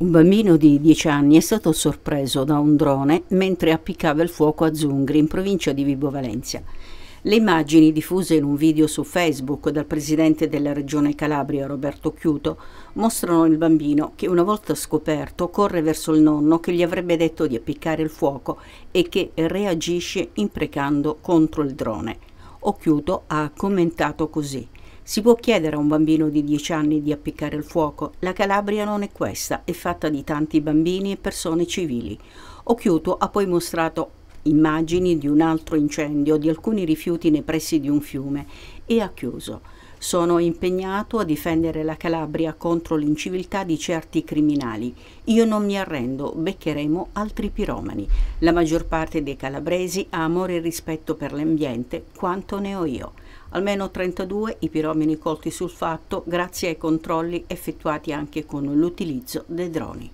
Un bambino di 10 anni è stato sorpreso da un drone mentre appiccava il fuoco a Zungri, in provincia di Vibo Valencia. Le immagini diffuse in un video su Facebook dal presidente della regione Calabria Roberto Chiuto mostrano il bambino che una volta scoperto corre verso il nonno che gli avrebbe detto di appiccare il fuoco e che reagisce imprecando contro il drone. Occhiuto ha commentato così. Si può chiedere a un bambino di 10 anni di appiccare il fuoco. La Calabria non è questa, è fatta di tanti bambini e persone civili. Occhiuto ha poi mostrato immagini di un altro incendio, di alcuni rifiuti nei pressi di un fiume e ha chiuso. Sono impegnato a difendere la Calabria contro l'inciviltà di certi criminali. Io non mi arrendo, beccheremo altri piromani. La maggior parte dei calabresi ha amore e rispetto per l'ambiente quanto ne ho io almeno 32 i piromini colti sul fatto grazie ai controlli effettuati anche con l'utilizzo dei droni.